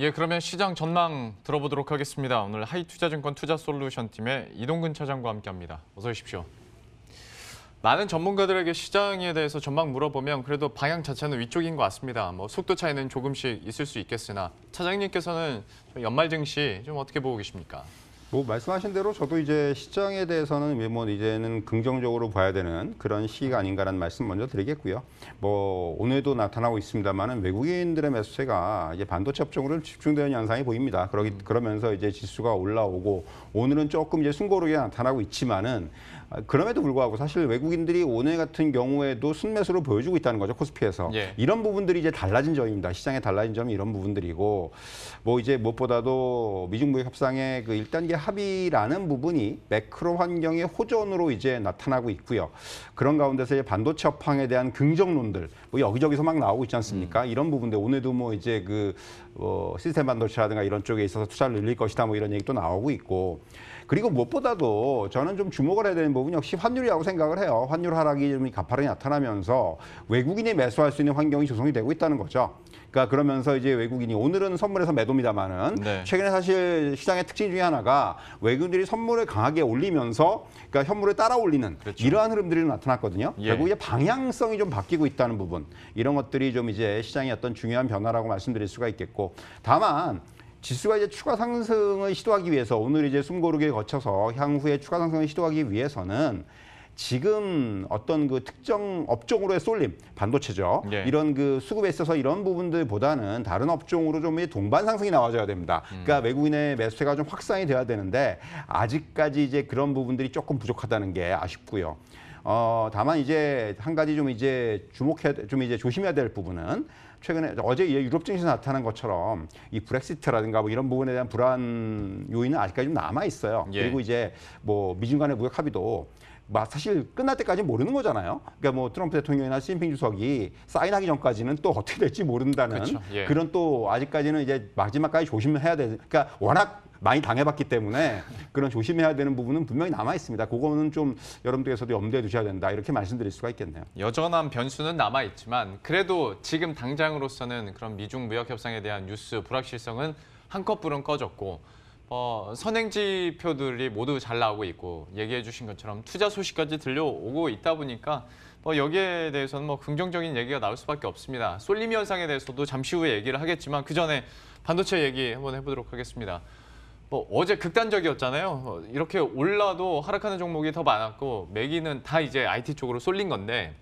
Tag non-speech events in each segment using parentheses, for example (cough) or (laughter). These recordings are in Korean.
예, 그러면 시장 전망 들어보도록 하겠습니다. 오늘 하이투자증권 투자솔루션팀의 이동근 차장과 함께합니다. 어서 오십시오. 많은 전문가들에게 시장에 대해서 전망 물어보면 그래도 방향 자체는 위쪽인 것 같습니다. 뭐 속도 차이는 조금씩 있을 수 있겠으나 차장님께서는 연말 증시 좀 어떻게 보고 계십니까? 뭐 말씀하신 대로 저도 이제 시장에 대해서는 뭐 이제는 긍정적으로 봐야 되는 그런 시기가 아닌가라는 말씀 먼저 드리겠고요. 뭐 오늘도 나타나고 있습니다만은 외국인들의 매수세가 이제 반도체 업종으로 집중되는 현상이 보입니다. 그러기 그러면서 이제 지수가 올라오고 오늘은 조금 이제 순고르게 나타나고 있지만은 아, 그럼에도 불구하고 사실 외국인들이 오늘 같은 경우에도 순매수로 보여주고 있다는 거죠 코스피에서 예. 이런 부분들이 이제 달라진 점입니다 시장에 달라진 점이 이런 부분들이고 뭐 이제 무엇보다도 미중무역 협상의 그 1단계 합의라는 부분이 매크로 환경의 호전으로 이제 나타나고 있고요 그런 가운데서 이제 반도체 업황에 대한 긍정론들 뭐 여기저기서 막 나오고 있지 않습니까? 음. 이런 부분들 오늘도 뭐 이제 그 어, 시스템 반도체라든가 이런 쪽에 있어서 투자를 늘릴 것이다 뭐 이런 얘기도 나오고 있고 그리고 무엇보다도 저는 좀 주목을 해야 되는 부분 역시 환율이라고 생각을 해요. 환율 하락이 좀 가파르게 나타나면서 외국인이 매수할 수 있는 환경이 조성이 되고 있다는 거죠. 그러니까 그러면서 이제 외국인이 오늘은 선물에서 매도입니다만은 네. 최근에 사실 시장의 특징 중에 하나가 외국인들이 선물을 강하게 올리면서 그러니까 현물을 따라 올리는 그렇죠. 이러한 흐름들이 나타났거든요. 예. 결국 이제 방향성이 좀 바뀌고 있다는 부분 이런 것들이 좀 이제 시장의 어떤 중요한 변화라고 말씀드릴 수가 있겠고 다만 지수가 이제 추가 상승을 시도하기 위해서 오늘 이제 숨고르게 거쳐서 향후에 추가 상승을 시도하기 위해서는 지금 어떤 그 특정 업종으로의 쏠림, 반도체죠. 예. 이런 그 수급에 있어서 이런 부분들보다는 다른 업종으로 좀 동반 상승이 나와줘야 됩니다. 음. 그러니까 외국인의 매수세가 좀 확산이 돼야 되는데 아직까지 이제 그런 부분들이 조금 부족하다는 게 아쉽고요. 어, 다만 이제 한 가지 좀 이제 주목해 좀 이제 조심해야 될 부분은 최근에 어제 유럽 증시에서 나타난 것처럼 이 브렉시트라든가 뭐 이런 부분에 대한 불안 요인은 아직까지 좀 남아 있어요. 예. 그리고 이제 뭐 미중 간의 무역 합의도 사실 끝날 때까지 모르는 거잖아요. 그러니까 뭐 트럼프 대통령이나 시진핑 주석이 사인하기 전까지는 또 어떻게 될지 모른다는 그렇죠. 예. 그런 또 아직까지는 이제 마지막까지 조심해야 되. 그러니까 워낙 많이 당해봤기 때문에 (laughs) 그런 조심해야 되는 부분은 분명히 남아 있습니다. 그거는 좀 여러분들께서도 염두에 두셔야 된다 이렇게 말씀드릴 수가 있겠네요. 여전한 변수는 남아 있지만 그래도 지금 당장으로서는 그런 미중 무역 협상에 대한 뉴스 불확실성은 한껏 불은 꺼졌고 어, 선행지표들이 모두 잘 나오고 있고 얘기해 주신 것처럼 투자 소식까지 들려오고 있다 보니까 뭐 여기에 대해서는 뭐 긍정적인 얘기가 나올 수밖에 없습니다. 쏠림 현상에 대해서도 잠시 후에 얘기를 하겠지만 그 전에 반도체 얘기 한번 해보도록 하겠습니다. 뭐 어제 극단적이었잖아요. 뭐 이렇게 올라도 하락하는 종목이 더 많았고 매기는 다 이제 IT 쪽으로 쏠린 건데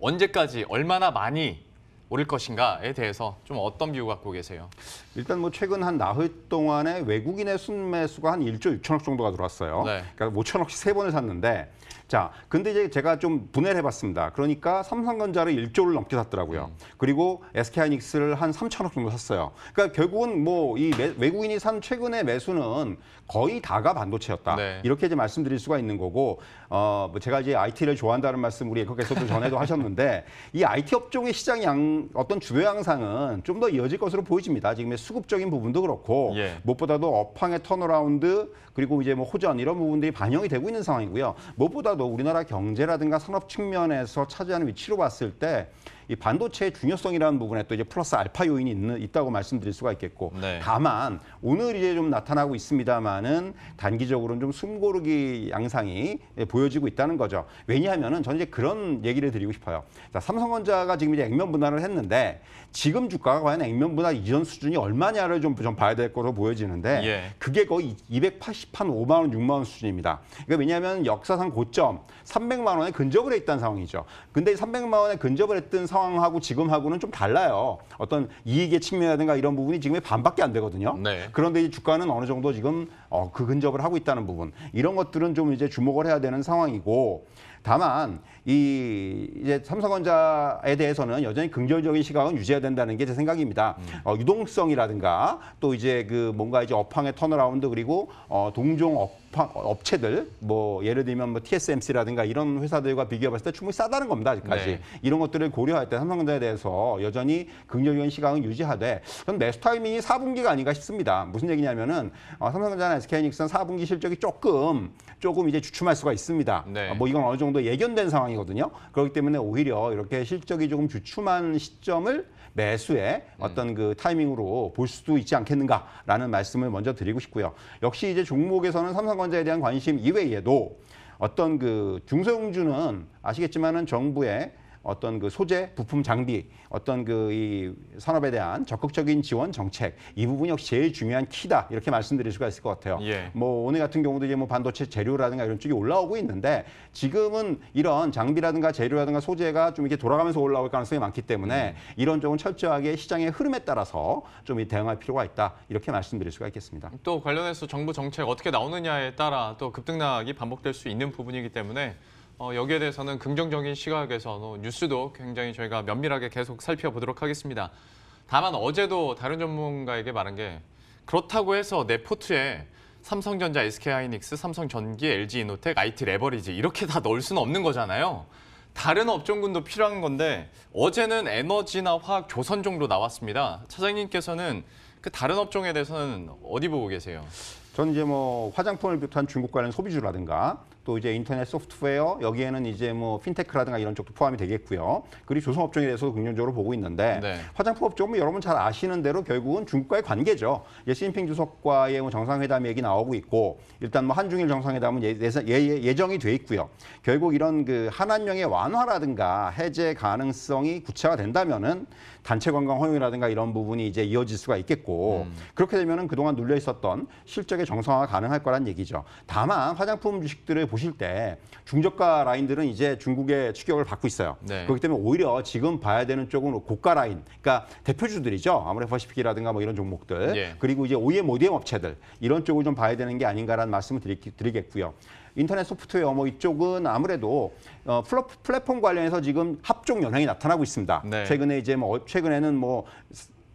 언제까지 얼마나 많이 오를 것인가에 대해서 좀 어떤 비유 갖고 계세요? 일단 뭐 최근 한 나흘 동안에 외국인의 순매수가 한 1조 6천억 정도가 들어왔어요. 네. 그러니까 5천억씩 세 번을 샀는데 자, 근데 이제 제가 좀 분해를 해봤습니다. 그러니까 삼성전자를 1조를 넘게 샀더라고요. 음. 그리고 SK하이닉스를 한 3천억 정도 샀어요. 그러니까 결국은 뭐 이 외국인이 산 최근의 매수는 거의 다가 반도체였다. 네. 이렇게 이제 말씀드릴 수가 있는 거고, 어, 뭐 제가 이제 IT를 좋아한다는 말씀 우리 에코께서도 전에도 하셨는데, 이 IT 업종의 시장 양, 어떤 주요 양상은 좀 더 이어질 것으로 보여집니다. 지금의 수급적인 부분도 그렇고, 예. 무엇보다도 업황의 턴어라운드, 그리고 이제 뭐 호전 이런 부분들이 반영이 되고 있는 상황이고요. 무엇보다 하더라도 우리나라 경제라든가 산업 측면에서 차지하는 위치로 봤을 때이 반도체의 중요성이라는 부분에 또 이제 플러스 알파 요인이 있는, 있다고 말씀드릴 수가 있겠고 네. 다만 오늘 이제 좀 나타나고 있습니다만은 단기적으로는 좀 숨고르기 양상이 예, 보여지고 있다는 거죠. 왜냐하면은 저는 이제 그런 얘기를 드리고 싶어요. 자, 삼성전자가 지금 이제 액면 분할을 했는데 지금 주가가 과연 액면 분할 이전 수준이 얼마냐를 좀, 좀 봐야 될 것으로 보여지는데 예. 그게 거의 280 한 5만 원, 6만 원 수준입니다. 그러니까 왜냐하면 역사상 고점 300만 원에 근접을 했다는 상황이죠. 근데 300만 원에 근접을 했던 상황 상황하고 지금하고는 좀 달라요. 어떤 이익의 측면이라든가 이런 부분이 지금의 반밖에 안 되거든요. 네. 그런데 이 주가는 어느 정도 지금 어, 그 근접을 하고 있다는 부분 이런 것들은 좀 이제 주목을 해야 되는 상황이고 다만 이 이제 삼성전자에 대해서는 여전히 긍정적인 시각은 유지해야 된다는 게 제 생각입니다. 음. 어, 유동성이라든가 또 이제 그 뭔가 이제 업황의 턴어라운드 그리고 어, 동종 업 업체들 뭐 예를 들면 뭐 TSMC라든가 이런 회사들과 비교해 봤을 때 충분히 싸다는 겁니다 아직까지 네. 이런 것들을 고려할 때 삼성전자에 대해서 여전히 긍정적인 시각은 유지하되 전 매수 타이밍이 4분기가 아닌가 싶습니다 무슨 얘기냐면은 어, 삼성전자나 s k 닉스는 4분기 실적이 조금 조금 이제 주춤할 수가 있습니다 네. 어, 뭐 이건 어느 정도 정도 예견된 상황이거든요. 그렇기 때문에 오히려 이렇게 실적이 조금 주춤한 시점을 매수의 음. 어떤 그 타이밍으로 볼 수도 있지 않겠는가라는 말씀을 먼저 드리고 싶고요. 역시 이제 종목에서는 삼성전자에 대한 관심 이외에도 어떤 그 중소형주는 아시겠지만은 정부의 어떤 그 소재, 부품, 장비, 어떤 그 이 산업에 대한 적극적인 지원 정책 이 부분이 역시 제일 중요한 키다 이렇게 말씀드릴 수가 있을 것 같아요. 예. 뭐 오늘 같은 경우도 이제 뭐 반도체 재료라든가 이런 쪽이 올라오고 있는데 지금은 이런 장비라든가 재료라든가 소재가 좀 이렇게 돌아가면서 올라올 가능성이 많기 때문에 음. 이런 쪽은 철저하게 시장의 흐름에 따라서 좀 대응할 필요가 있다 이렇게 말씀드릴 수가 있겠습니다. 또 관련해서 정부 정책 어떻게 나오느냐에 따라 또 급등락이 반복될 수 있는 부분이기 때문에. 어, 여기에 대해서는 긍정적인 시각에서 뉴스도 굉장히 저희가 면밀하게 계속 살펴보도록 하겠습니다. 다만 어제도 다른 전문가에게 말한 게 그렇다고 해서 내 포트에 삼성전자, SK하이닉스, 삼성전기, LG이노텍, IT 레버리지 이렇게 다 넣을 수는 없는 거잖아요. 다른 업종군도 필요한 건데 어제는 에너지나 화학, 조선 정도 나왔습니다. 차장님께서는 그 다른 업종에 대해서는 어디 보고 계세요? 저는 이제 뭐 화장품을 비롯한 중국 관련 소비주라든가 또 이제 인터넷 소프트웨어 여기에는 이제 뭐 핀테크라든가 이런 쪽도 포함이 되겠고요. 그리고 조선업종에 대해서도 긍정적으로 보고 있는데 네. 화장품 업종은 뭐 여러분 잘 아시는 대로 결국은 중국과의 관계죠. 예, 제 시진핑 주석과의 뭐 정상회담 얘기 나오고 있고 일단 뭐 한중일 정상회담은 예, 예, 예, 예정이 돼 있고요. 결국 이런 그 한한령의 완화라든가 해제 가능성이 구체화된다면은 단체 관광 허용이라든가 이런 부분이 이제 이어질 수가 있겠고 음. 그렇게 되면은 그동안 눌려 있었던 실적의 정상화가 능할 거란 얘기죠. 다만 화장품 주식들을 보실 때 중저가 라인들은 이제 중국의 추격을 받고 있어요. 네. 그렇기 때문에 오히려 지금 봐야 되는 쪽은 고가 라인, 그러니까 대표주들이죠. 아무래도 퍼시픽이라든가 뭐 이런 종목들, 네. 그리고 이제 OEM, ODM 업체들 이런 쪽을 좀 봐야 되는 게 아닌가라는 말씀을 드리, 드리겠고요. 인터넷 소프트웨어 뭐 이쪽은 아무래도 어, 플랫폼 관련해서 지금 합종 영향이 나타나고 있습니다. 네. 최근에 이제 뭐 최근에는 뭐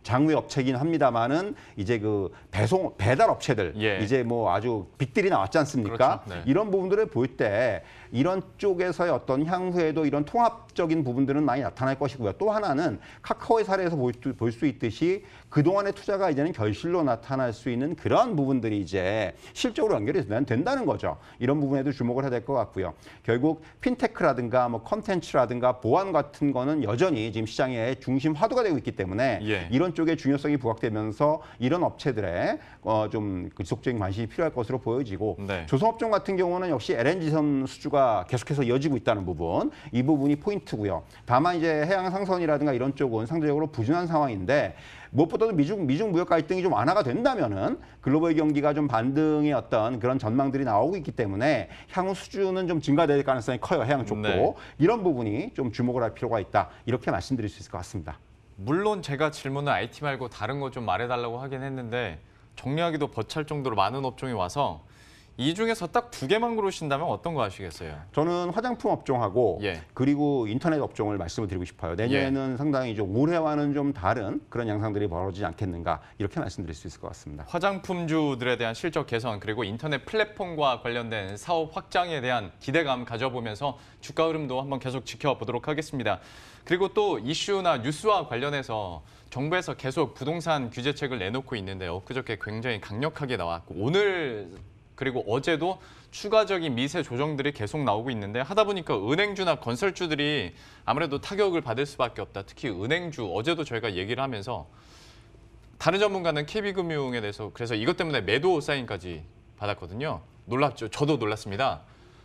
장외 업체긴 합니다만은 이제 그 배송 배달 업체들 예. 이제 뭐 아주 빅들이 나왔지 않습니까? 그렇죠. 네. 이런 부분들을 볼때 이런 쪽에서의 어떤 향후에도 이런 통합적인 부분들은 많이 나타날 것이고요. 또 하나는 카카오의 사례에서 볼 수 있듯이 그동안의 투자가 이제는 결실로 나타날 수 있는 그런 부분들이 이제 실적으로 연결이 된다는 거죠. 이런 부분에도 주목을 해야 될 것 같고요. 결국 핀테크라든가 뭐 컨텐츠라든가 보안 같은 거는 여전히 지금 시장의 중심 화두가 되고 있기 때문에 예. 이런 쪽의 중요성이 부각되면서 이런 업체들의 어, 좀 그 지속적인 관심이 필요할 것으로 보여지고 네. 조선업종 같은 경우는 역시 LNG선 수주가 우려가 계속해서 이어지고 있다는 부분 이 부분이 포인트고요. 다만 이제 해양 상선이라든가 이런 쪽은 상대적으로 부진한 상황인데 무엇보다도 미중 미중 무역 갈등이 좀 완화가 된다면은 글로벌 경기가 좀 반등의 어떤 그런 전망들이 나오고 있기 때문에 향후 수준은 좀 증가될 가능성이 커요 해양 쪽도 네. 이런 부분이 좀 주목을 할 필요가 있다 이렇게 말씀드릴 수 있을 것 같습니다. 물론 제가 질문은 IT 말고 다른 거 좀 말해달라고 하긴 했는데 정리하기도 버찰 정도로 많은 업종이 와서 이 중에서 딱 두 개만 고르신다면 어떤 거 하시겠어요? 저는 화장품 업종하고 예. 그리고 인터넷 업종을 말씀을 드리고 싶어요. 내년에는 예. 상당히 좀 올해와는 좀 다른 그런 양상들이 벌어지지 않겠는가 이렇게 말씀드릴 수 있을 것 같습니다. 화장품주들에 대한 실적 개선 그리고 인터넷 플랫폼과 관련된 사업 확장에 대한 기대감 가져보면서 주가 흐름도 한번 계속 지켜보도록 하겠습니다. 그리고 또 이슈나 뉴스와 관련해서 정부에서 계속 부동산 규제책을 내놓고 있는데요. 그저께 굉장히 강력하게 나왔고 오늘 그리고 어제도 추가적인 미세 조정들이 계속 나오고 있는데 하다 보니까 은행주나 건설주들이 아무래도 타격을 받을 수밖에 없다. 특히 은행주 어제도 저희가 얘기를 하면서 다른 전문가는 KB금융에 대해서 그래서 이것 때문에 매도 사인까지 받았거든요. 놀랍죠. 저도 놀랐습니다.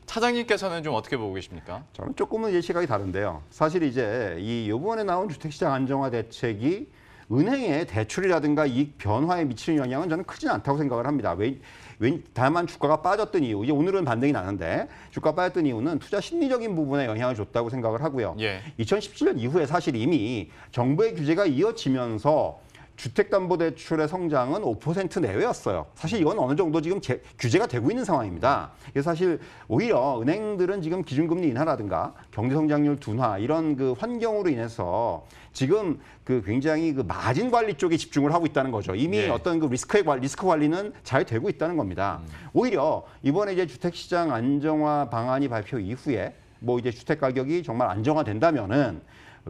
차장님께서는 좀 어떻게 보고 계십니까? 저는 조금은 시각이 다른데요. 사실 이제 이 이번에 나온 주택시장 안정화 대책이 은행의 대출이라든가 이익 변화에 미치는 영향은 저는 크진 않다고 생각을 합니다. 왜, 왜 다만 주가가 빠졌던 이유, 이제 오늘은 반등이 나는데 주가 빠졌던 이유는 투자 심리적인 부분에 영향을 줬다고 생각을 하고요. 예. 2017년 이후에 사실 이미 정부의 규제가 이어지면서 주택담보대출의 성장은 5% 내외였어요. 사실 이건 어느 정도 지금 제, 규제가 되고 있는 상황입니다. 그래서 사실 오히려 은행들은 지금 기준금리 인하라든가 경제성장률 둔화 이런 그 환경으로 인해서 지금 그 굉장히 그 마진 관리 쪽에 집중을 하고 있다는 거죠. 이미 네. 어떤 그 리스크의 관리, 리스크 관리는 잘 되고 있다는 겁니다. 음. 오히려 이번에 이제 주택시장 안정화 방안이 발표 이후에 뭐 이제 주택 가격이 정말 안정화된다면은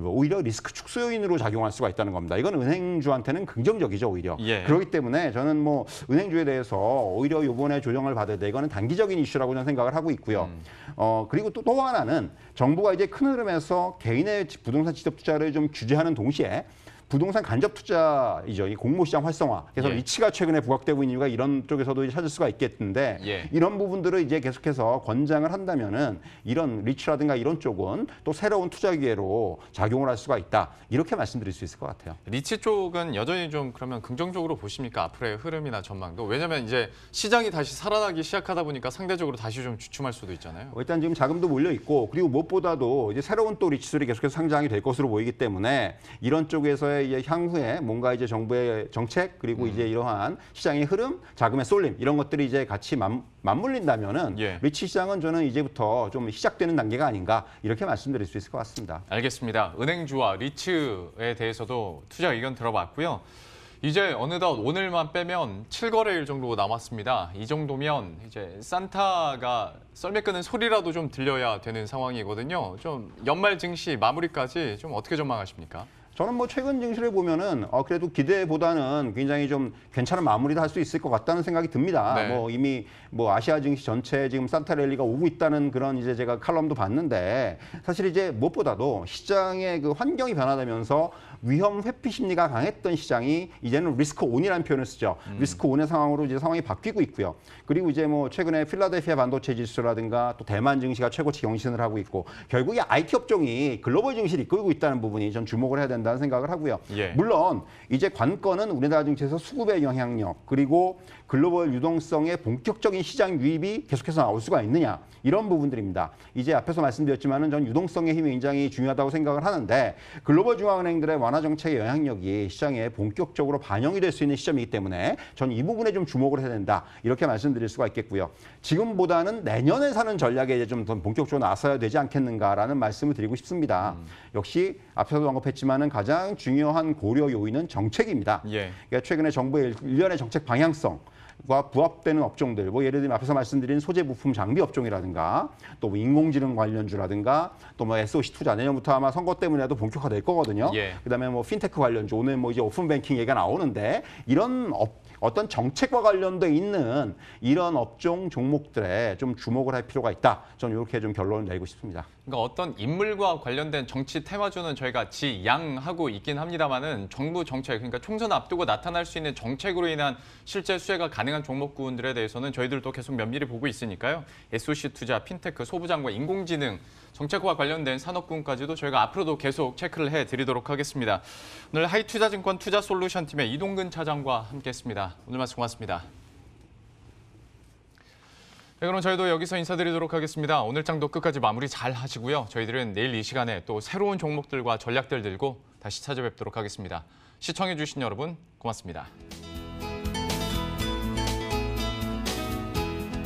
오히려 리스크 축소 요인으로 작용할 수가 있다는 겁니다. 이건 은행주한테는 긍정적이죠, 오히려. 예. 그렇기 때문에 저는 뭐 은행주에 대해서 오히려 이번에 조정을 받을 때 이거는 단기적인 이슈라고 저는 생각을 하고 있고요. 음. 어, 그리고 또, 또 하나는 정부가 이제 큰 흐름에서 개인의 부동산 지적 투자를 좀 규제하는 동시에 부동산 간접 투자이죠. 이 공모시장 활성화. 그래서 예. 위치가 최근에 부각되고 있는 이유가 이런 쪽에서도 찾을 수가 있겠는데 예. 이런 부분들을 이제 계속해서 권장을 한다면은 이런 리츠라든가 이런 쪽은 또 새로운 투자 기회로 작용을 할 수가 있다. 이렇게 말씀드릴 수 있을 것 같아요. 리츠 쪽은 여전히 좀 그러면 긍정적으로 보십니까? 앞으로의 흐름이나 전망도. 왜냐면 이제 시장이 다시 살아나기 시작하다 보니까 상대적으로 다시 좀 주춤할 수도 있잖아요. 어, 일단 지금 자금도 몰려 있고 그리고 무엇보다도 이제 새로운 또 리츠들이 계속해서 상장이 될 것으로 보이기 때문에 이런 쪽에서의 정부의 이제 향후에 뭔가 이제 정부의 정책 그리고 음. 이제 이러한 시장의 흐름, 자금의 쏠림 이런 것들이 이제 같이 맘, 맞물린다면은 예. 리츠 시장은 저는 이제부터 좀 시작되는 단계가 아닌가 이렇게 말씀드릴 수 있을 것 같습니다. 알겠습니다. 은행주와 리츠에 대해서도 투자 의견 들어봤고요. 이제 어느덧 오늘만 빼면 7거래일 정도 남았습니다. 이 정도면 이제 산타가 썰매 끄는 소리라도 좀 들려야 되는 상황이거든요. 좀 연말 증시 마무리까지 좀 어떻게 전망하십니까? 저는 뭐 최근 증시를 보면은 어 그래도 기대보다는 굉장히 좀 괜찮은 마무리를 할 수 있을 것 같다는 생각이 듭니다. 네. 뭐 이미 뭐 아시아 증시 전체 지금 산타 랠리가 오고 있다는 그런 이제 제가 칼럼도 봤는데 사실 이제 무엇보다도 시장의 그 환경이 변화되면서 위험 회피 심리가 강했던 시장이 이제는 리스크 온이라는 표현을 쓰죠. 음. 리스크 온의 상황으로 이제 상황이 바뀌고 있고요. 그리고 이제 뭐 최근에 필라델피아 반도체 지수라든가 또 대만 증시가 최고치 경신을 하고 있고 결국 이 IT 업종이 글로벌 증시를 이끌고 있다는 부분이 전 주목을 해야 된다. 된다는 생각을 하고요. 예. 물론 이제 관건은 우리나라 정치에서 수급의 영향력 그리고 글로벌 유동성의 본격적인 시장 유입이 계속해서 나올 수가 있느냐 이런 부분들입니다. 이제 앞에서 말씀드렸지만은 전 유동성의 힘이 굉장히 중요하다고 생각을 하는데 글로벌 중앙은행들의 완화 정책의 영향력이 시장에 본격적으로 반영이 될 수 있는 시점이기 때문에 전 이 부분에 좀 주목을 해야 된다 이렇게 말씀드릴 수가 있겠고요. 지금보다는 내년에 사는 전략에 이제 좀더 본격적으로 나서야 되지 않겠는가라는 말씀을 드리고 싶습니다. 음. 역시 앞서도 에 언급했지만은. 가장 중요한 고려 요인은 정책입니다. 예. 그러니까 최근에 정부의 일련의 정책 방향성 과 부합되는 업종들, 뭐 예를 들면 앞에서 말씀드린 소재 부품 장비 업종이라든가, 또뭐 인공지능 관련주라든가, 또뭐 SOC 투자 내년부터 아마 선거 때문에도 본격화될 거거든요. 예. 그다음에 뭐 핀테크 관련주 오늘 뭐 이제 오픈뱅킹 얘기가 나오는데 이런 업 어떤 정책과 관련돼 있는 이런 업종 종목들에 좀 주목을 할 필요가 있다. 저는 이렇게 좀 결론을 내고 리 싶습니다. 그러니까 어떤 인물과 관련된 정치 테마주는 저희가 지양하고 있긴 합니다만은 정부 정책 그러니까 총선 앞두고 나타날 수 있는 정책으로 인한 실제 수혜가 가능한 종목군들에 대해서는 저희들도 계속 면밀히 보고 있으니까요. SOC 투자, 핀테크, 소부장과 인공지능 정책과 관련된 산업군까지도 저희가 앞으로도 계속 체크를 해드리도록 하겠습니다. 오늘 하이투자증권 투자솔루션팀의 이동근 차장과 함께했습니다. 오늘 말씀 고맙습니다. 네, 그럼 저희도 여기서 인사드리도록 하겠습니다. 오늘 장도 끝까지 마무리 잘 하시고요. 저희들은 내일 이 시간에 또 새로운 종목들과 전략들 들고 다시 찾아뵙도록 하겠습니다. 시청해주신 여러분 고맙습니다.